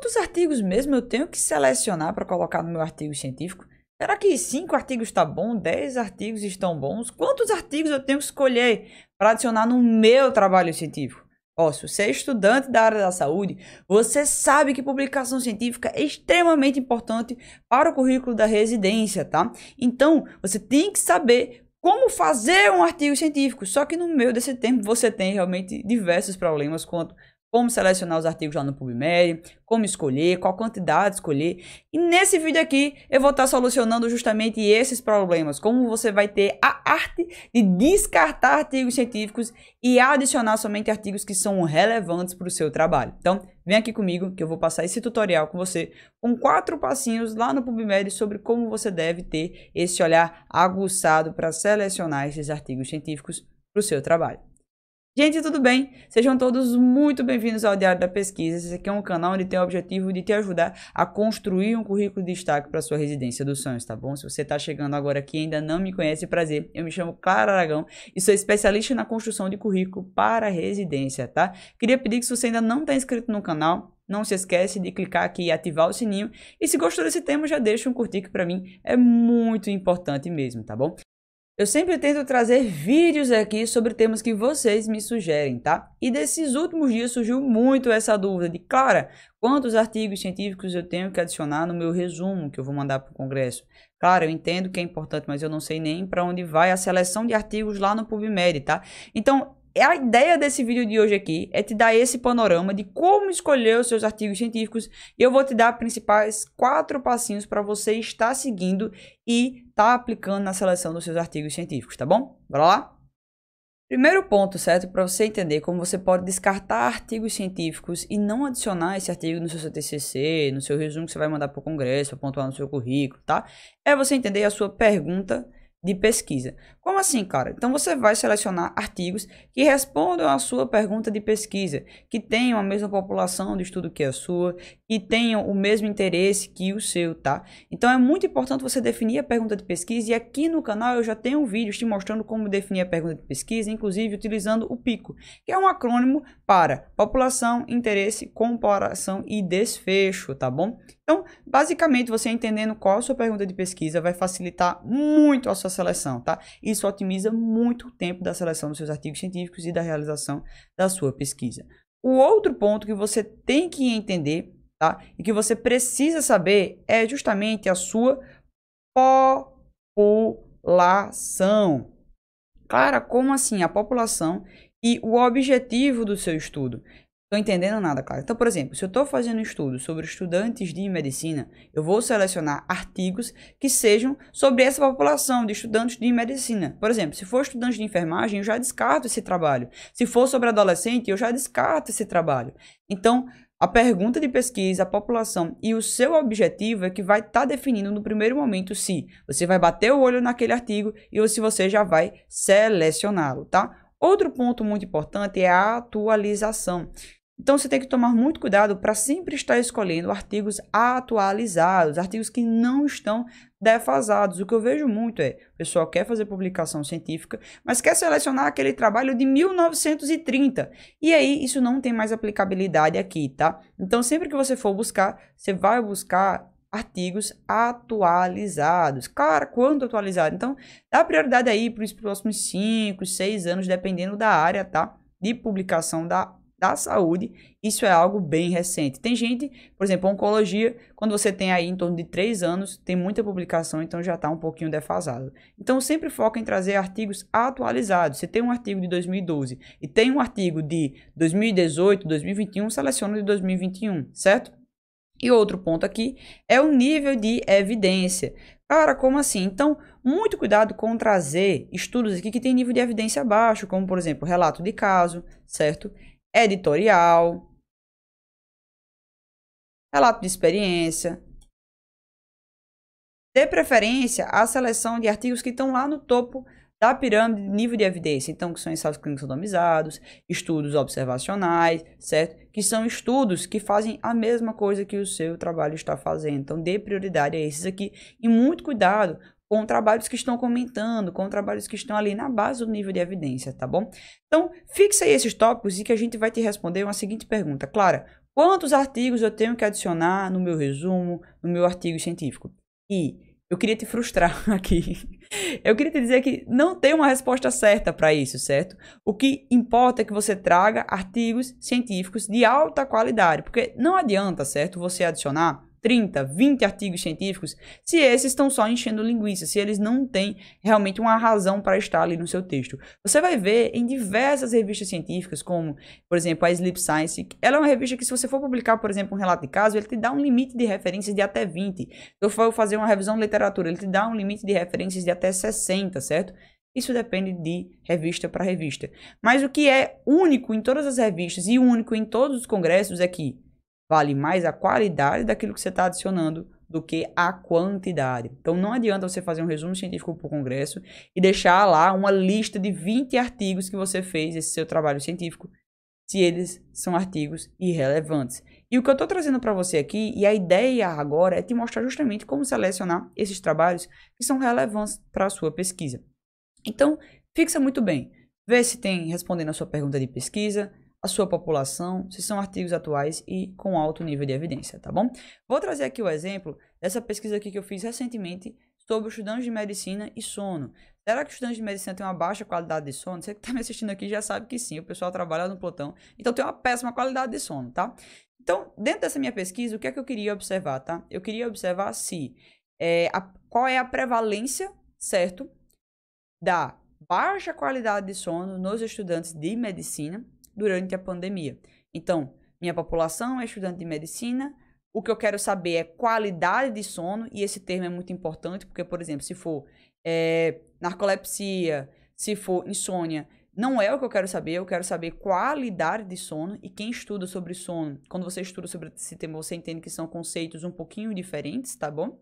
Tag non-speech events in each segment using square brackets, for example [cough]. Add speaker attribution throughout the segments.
Speaker 1: quantos artigos mesmo eu tenho que selecionar para colocar no meu artigo científico? Será que cinco artigos está bom? dez artigos estão bons? Quantos artigos eu tenho que escolher para adicionar no meu trabalho científico? Ó, se você é estudante da área da saúde, você sabe que publicação científica é extremamente importante para o currículo da residência, tá? Então, você tem que saber como fazer um artigo científico. Só que no meio desse tempo você tem realmente diversos problemas quanto como selecionar os artigos lá no PubMed, como escolher, qual quantidade escolher. E nesse vídeo aqui eu vou estar tá solucionando justamente esses problemas, como você vai ter a arte de descartar artigos científicos e adicionar somente artigos que são relevantes para o seu trabalho. Então, vem aqui comigo que eu vou passar esse tutorial com você com quatro passinhos lá no PubMed sobre como você deve ter esse olhar aguçado para selecionar esses artigos científicos para o seu trabalho. Gente, tudo bem? Sejam todos muito bem-vindos ao Diário da Pesquisa. Esse aqui é um canal onde tem o objetivo de te ajudar a construir um currículo de destaque para sua residência dos sonhos, tá bom? Se você está chegando agora aqui e ainda não me conhece, prazer. Eu me chamo Clara Aragão e sou especialista na construção de currículo para residência, tá? Queria pedir que se você ainda não está inscrito no canal, não se esquece de clicar aqui e ativar o sininho. E se gostou desse tema, já deixa um curtir que para mim é muito importante mesmo, tá bom? Eu sempre tento trazer vídeos aqui sobre temas que vocês me sugerem, tá? E desses últimos dias surgiu muito essa dúvida de, Clara, quantos artigos científicos eu tenho que adicionar no meu resumo que eu vou mandar para o Congresso? Claro, eu entendo que é importante, mas eu não sei nem para onde vai a seleção de artigos lá no PubMed, tá? Então, é a ideia desse vídeo de hoje aqui é te dar esse panorama de como escolher os seus artigos científicos. e Eu vou te dar principais quatro passinhos para você estar seguindo e estar tá aplicando na seleção dos seus artigos científicos, tá bom? Bora lá? Primeiro ponto, certo? Para você entender como você pode descartar artigos científicos e não adicionar esse artigo no seu TCC, no seu resumo que você vai mandar para o congresso, para pontuar no seu currículo, tá? É você entender a sua pergunta de pesquisa. Como assim, cara? Então você vai selecionar artigos que respondam à sua pergunta de pesquisa, que tenham a mesma população de estudo que a sua, que tenham o mesmo interesse que o seu, tá? Então é muito importante você definir a pergunta de pesquisa e aqui no canal eu já tenho um vídeo te mostrando como definir a pergunta de pesquisa, inclusive utilizando o PICO, que é um acrônimo para população, interesse, comparação e desfecho, tá bom? Então, basicamente, você entendendo qual a sua pergunta de pesquisa vai facilitar muito a sua sua seleção, tá? Isso otimiza muito o tempo da seleção dos seus artigos científicos e da realização da sua pesquisa. O outro ponto que você tem que entender, tá? E que você precisa saber é justamente a sua população. Cara, como assim a população e o objetivo do seu estudo? Estou entendendo nada, claro. Então, por exemplo, se eu estou fazendo um estudo sobre estudantes de medicina, eu vou selecionar artigos que sejam sobre essa população de estudantes de medicina. Por exemplo, se for estudante de enfermagem, eu já descarto esse trabalho. Se for sobre adolescente, eu já descarto esse trabalho. Então, a pergunta de pesquisa, a população e o seu objetivo é que vai estar tá definindo no primeiro momento se você vai bater o olho naquele artigo e ou se você já vai selecioná-lo, tá? Outro ponto muito importante é a atualização. Então você tem que tomar muito cuidado para sempre estar escolhendo artigos atualizados, artigos que não estão defasados. O que eu vejo muito é, o pessoal quer fazer publicação científica, mas quer selecionar aquele trabalho de 1930. E aí isso não tem mais aplicabilidade aqui, tá? Então sempre que você for buscar, você vai buscar artigos atualizados. Cara, quando atualizado? Então, dá prioridade aí para os próximos 5, 6 anos, dependendo da área, tá? De publicação da da saúde, isso é algo bem recente. Tem gente, por exemplo, oncologia, quando você tem aí em torno de três anos, tem muita publicação, então já está um pouquinho defasado. Então sempre foca em trazer artigos atualizados. Se tem um artigo de 2012 e tem um artigo de 2018, 2021, seleciona o de 2021, certo? E outro ponto aqui é o nível de evidência. Cara, como assim? Então, muito cuidado com trazer estudos aqui que tem nível de evidência baixo, como por exemplo, relato de caso, certo? editorial, relato de experiência. Dê preferência à seleção de artigos que estão lá no topo da pirâmide de nível de evidência, então que são ensaios clínicos randomizados, estudos observacionais, certo? Que são estudos que fazem a mesma coisa que o seu trabalho está fazendo. Então dê prioridade a esses aqui e muito cuidado com trabalhos que estão comentando, com trabalhos que estão ali na base do nível de evidência, tá bom? Então, fixa aí esses tópicos e que a gente vai te responder uma seguinte pergunta. Clara, quantos artigos eu tenho que adicionar no meu resumo, no meu artigo científico? E eu queria te frustrar [laughs] aqui. Eu queria te dizer que não tem uma resposta certa para isso, certo? O que importa é que você traga artigos científicos de alta qualidade, porque não adianta, certo, você adicionar 30, 20 artigos científicos, se esses estão só enchendo linguiça, se eles não têm realmente uma razão para estar ali no seu texto. Você vai ver em diversas revistas científicas, como, por exemplo, a Sleep Science, ela é uma revista que se você for publicar, por exemplo, um relato de caso, ele te dá um limite de referências de até 20. Se eu for fazer uma revisão de literatura, ele te dá um limite de referências de até 60, certo? Isso depende de revista para revista. Mas o que é único em todas as revistas e único em todos os congressos é que Vale mais a qualidade daquilo que você está adicionando do que a quantidade. Então não adianta você fazer um resumo científico para o congresso e deixar lá uma lista de 20 artigos que você fez esse seu trabalho científico, se eles são artigos irrelevantes. E o que eu estou trazendo para você aqui, e a ideia agora é te mostrar justamente como selecionar esses trabalhos que são relevantes para a sua pesquisa. Então, fixa muito bem. Vê se tem respondendo a sua pergunta de pesquisa, a sua população, se são artigos atuais e com alto nível de evidência, tá bom? Vou trazer aqui o exemplo dessa pesquisa aqui que eu fiz recentemente sobre estudantes de medicina e sono. Será que estudantes de medicina têm uma baixa qualidade de sono? Você que está me assistindo aqui já sabe que sim, o pessoal trabalha no plotão, então tem uma péssima qualidade de sono, tá? Então, dentro dessa minha pesquisa, o que é que eu queria observar, tá? Eu queria observar se é, a, qual é a prevalência, certo, da baixa qualidade de sono nos estudantes de medicina durante a pandemia. Então, minha população é estudante de medicina. O que eu quero saber é qualidade de sono, e esse termo é muito importante, porque, por exemplo, se for é, narcolepsia, se for insônia, não é o que eu quero saber, eu quero saber qualidade de sono e quem estuda sobre sono. Quando você estuda sobre esse tema, você entende que são conceitos um pouquinho diferentes, tá bom?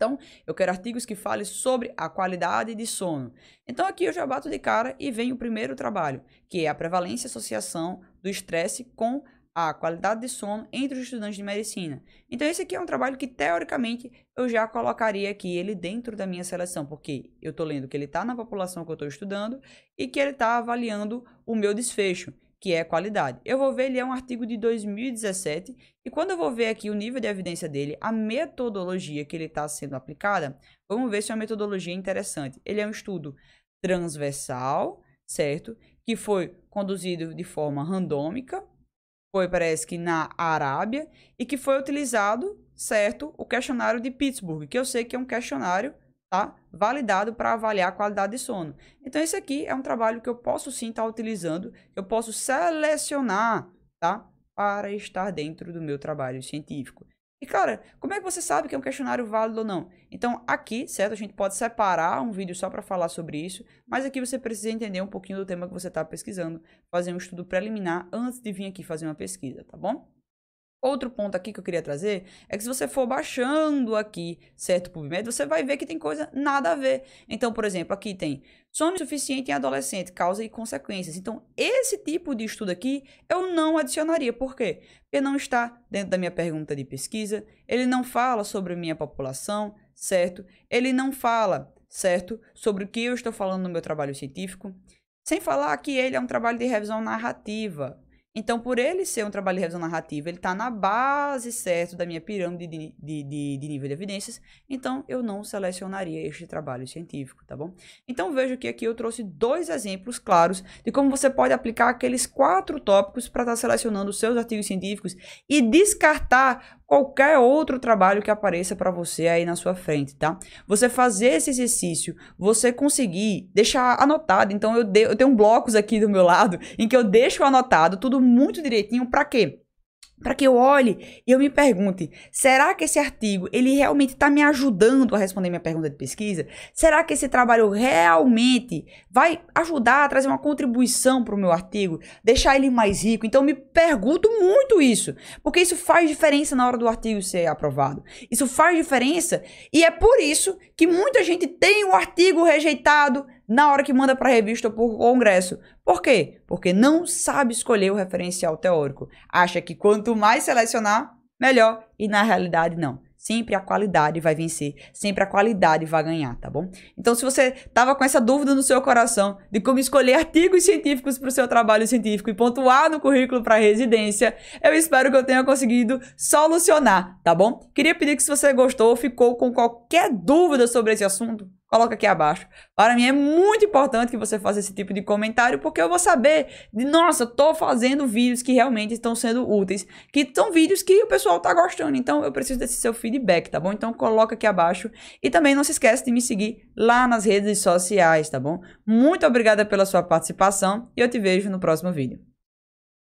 Speaker 1: Então, eu quero artigos que falem sobre a qualidade de sono. Então, aqui eu já bato de cara e vem o primeiro trabalho, que é a prevalência e associação do estresse com a qualidade de sono entre os estudantes de medicina. Então, esse aqui é um trabalho que, teoricamente, eu já colocaria aqui ele dentro da minha seleção, porque eu estou lendo que ele está na população que eu estou estudando e que ele está avaliando o meu desfecho que é qualidade. Eu vou ver, ele é um artigo de 2017, e quando eu vou ver aqui o nível de evidência dele, a metodologia que ele está sendo aplicada, vamos ver se é uma metodologia interessante. Ele é um estudo transversal, certo? Que foi conduzido de forma randômica, foi, parece que, na Arábia, e que foi utilizado, certo, o questionário de Pittsburgh, que eu sei que é um questionário tá? validado para avaliar a qualidade de sono. Então, esse aqui é um trabalho que eu posso sim estar tá utilizando, eu posso selecionar tá? para estar dentro do meu trabalho científico. E, cara, como é que você sabe que é um questionário válido ou não? Então, aqui, certo? A gente pode separar um vídeo só para falar sobre isso, mas aqui você precisa entender um pouquinho do tema que você está pesquisando, fazer um estudo preliminar antes de vir aqui fazer uma pesquisa, tá bom? Outro ponto aqui que eu queria trazer é que se você for baixando aqui certo PubMed, você vai ver que tem coisa nada a ver. Então, por exemplo, aqui tem sono insuficiente em adolescente, causa e consequências. Então, esse tipo de estudo aqui eu não adicionaria. Por quê? Porque não está dentro da minha pergunta de pesquisa, ele não fala sobre minha população, certo? Ele não fala, certo, sobre o que eu estou falando no meu trabalho científico. Sem falar que ele é um trabalho de revisão narrativa, então, por ele ser um trabalho de revisão narrativa, ele está na base certa da minha pirâmide de, de, de, de, nível de evidências, então eu não selecionaria este trabalho científico, tá bom? Então, vejo que aqui eu trouxe dois exemplos claros de como você pode aplicar aqueles quatro tópicos para estar tá selecionando os seus artigos científicos e descartar qualquer outro trabalho que apareça para você aí na sua frente, tá? Você fazer esse exercício, você conseguir deixar anotado. Então eu, de, eu tenho blocos aqui do meu lado em que eu deixo anotado tudo muito direitinho para quê? para que eu olhe e eu me pergunte, será que esse artigo ele realmente está me ajudando a responder minha pergunta de pesquisa? Será que esse trabalho realmente vai ajudar a trazer uma contribuição para o meu artigo, deixar ele mais rico? Então me pergunto muito isso, porque isso faz diferença na hora do artigo ser aprovado. Isso faz diferença e é por isso que muita gente tem o artigo rejeitado, na hora que manda para revista ou para o congresso. Por quê? Porque não sabe escolher o referencial teórico. Acha que quanto mais selecionar, melhor. E na realidade, não. Sempre a qualidade vai vencer, sempre a qualidade vai ganhar, tá bom? Então, se você estava com essa dúvida no seu coração de como escolher artigos científicos para o seu trabalho científico e pontuar no currículo para residência, eu espero que eu tenha conseguido solucionar, tá bom? Queria pedir que se você gostou ou ficou com qualquer dúvida sobre esse assunto, coloca aqui abaixo. Para mim é muito importante que você faça esse tipo de comentário, porque eu vou saber de, nossa, tô fazendo vídeos que realmente estão sendo úteis, que são vídeos que o pessoal tá gostando. Então eu preciso desse seu feedback, tá bom? Então coloca aqui abaixo e também não se esquece de me seguir lá nas redes sociais, tá bom? Muito obrigada pela sua participação e eu te vejo no próximo vídeo.